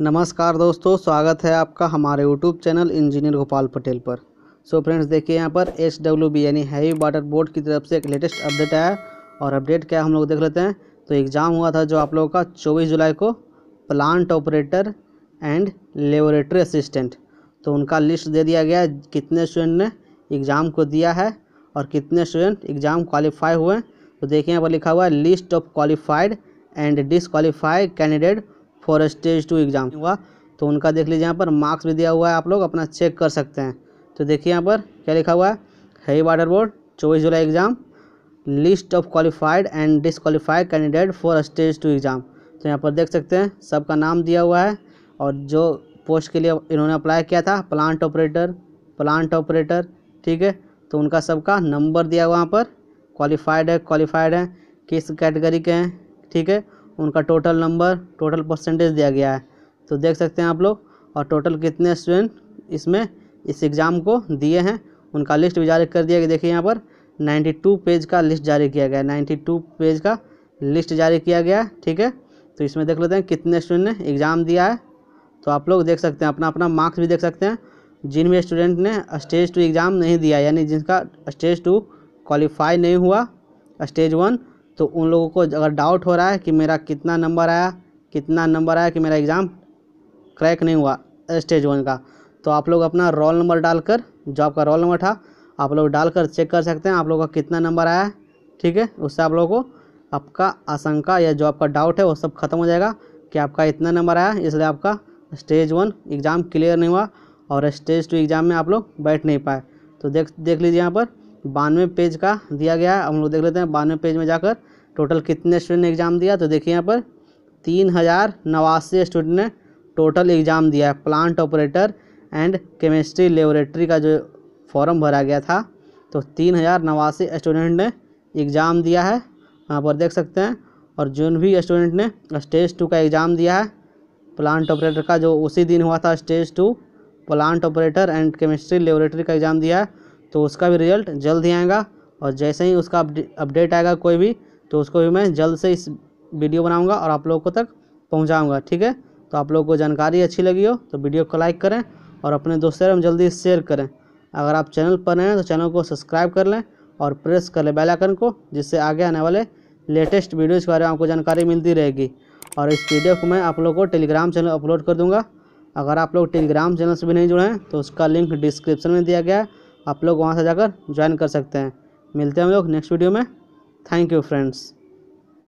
नमस्कार दोस्तों स्वागत है आपका हमारे YouTube channel engineer Gopal Patel पर सो so फ्रेंड्स देखिए यहाँ पर एच डब्ल्यू बी यानी हैवी वाटर बोर्ड की तरफ से एक लेटेस्ट अपडेट आया और अपडेट क्या हम लोग देख लेते हैं तो एग्ज़ाम हुआ था जो आप लोगों का चौबीस जुलाई को plant operator and laboratory assistant तो उनका लिस्ट दे दिया गया है कितने स्टूडेंट ने एग्ज़ाम को दिया है और कितने स्टूडेंट एग्ज़ाम क्वालिफाई हुए तो देखिए यहाँ पर लिखा हुआ है list of qualified and disqualified candidate for stage two exam हुआ तो उनका देख लीजिए यहाँ पर मार्क्स भी दिया हुआ है आप लोग अपना चेक कर सकते हैं तो देखिए यहाँ पर क्या लिखा हुआ है हई वाटर बोर्ड चौबीस जुलाई exam list of qualified and disqualified candidate for stage two exam तो यहाँ पर देख सकते हैं सबका नाम दिया हुआ है और जो पोस्ट के लिए इन्होंने अप्लाई किया था प्लांट ऑपरेटर प्लांट ऑपरेटर ठीक है तो उनका सबका नंबर दिया हुआ वहाँ पर क्वालिफाइड है क्वालिफाइड है किस कैटेगरी के हैं ठीक है उनका टोटल नंबर टोटल परसेंटेज दिया गया है तो देख सकते हैं आप लोग और टोटल कितने स्टूडेंट इसमें इस एग्ज़ाम को दिए हैं उनका लिस्ट भी जारी कर दिया गया देखिए यहाँ पर 92 पेज का लिस्ट जारी किया गया है 92 पेज का लिस्ट जारी किया गया है ठीक है तो इसमें देख लेते हैं कितने स्टूडेंट ने एग्ज़ाम दिया है तो आप लोग देख सकते हैं अपना अपना मार्क्स भी देख सकते हैं जिन भी स्टूडेंट ने स्टेज टू एग्ज़ाम नहीं दिया यानी जिनका स्टेज टू क्वालिफाई नहीं हुआ स्टेज वन तो उन लोगों को अगर डाउट हो रहा है कि मेरा कितना नंबर आया कितना नंबर आया कि मेरा एग्ज़ाम क्रैक नहीं हुआ स्टेज वन का तो आप लोग अपना रोल नंबर डालकर जो आपका रोल नंबर था आप लोग डालकर चेक कर सकते हैं आप लोगों का कितना नंबर आया है ठीक है उससे आप लोगों को आपका आशंका या जो आपका डाउट है वो सब खत्म हो जाएगा कि आपका इतना नंबर आया इसलिए आपका स्टेज वन एग्ज़ाम क्लियर नहीं हुआ और स्टेज टू एग्ज़ाम में आप लोग बैठ नहीं पाए तो देख देख लीजिए यहाँ पर बानवे पेज का दिया गया है हम लोग देख लेते हैं बानवे पेज में जाकर टोटल कितने स्टूडेंट ने एग्ज़ाम दिया तो देखिए यहाँ पर तीन हज़ार नवासी स्टूडेंट ने टोटल एग्ज़ाम दिया है plant operator and chemistry laboratory का जो फॉर्म भरा गया था तो तीन हज़ार नवासी स्टूडेंट ने एग्ज़ाम दिया है यहाँ पर देख सकते हैं और जिन भी स्टूडेंट ने स्टेज टू का एग्ज़ाम दिया है प्लांट ऑपरेटर का जो उसी दिन हुआ था stage two plant operator and chemistry laboratory का एग्ज़ाम दिया है तो उसका भी रिजल्ट जल्द ही आएगा और जैसे ही उसका अपडेट आएगा कोई भी तो उसको भी मैं जल्द से इस वीडियो बनाऊंगा और आप लोगों को तक पहुंचाऊंगा ठीक है तो आप लोगों को जानकारी अच्छी लगी हो तो वीडियो को लाइक करें और अपने दोस्तों में जल्दी शेयर करें अगर आप चैनल पर हैं तो चैनल को सब्सक्राइब कर लें और प्रेस कर लें बेल आइकन को जिससे आगे आने वाले लेटेस्ट वीडियोज़ के बारे में आपको जानकारी मिलती रहेगी और इस वीडियो को मैं आप लोगों को टेलीग्राम चैनल अपलोड कर दूँगा अगर आप लोग टेलीग्राम चैनल से भी नहीं जुड़े हैं तो उसका लिंक डिस्क्रिप्शन में दिया गया है आप लोग वहाँ से जाकर ज्वाइन कर सकते हैं मिलते हैं हम लोग नेक्स्ट वीडियो में थैंक यू फ्रेंड्स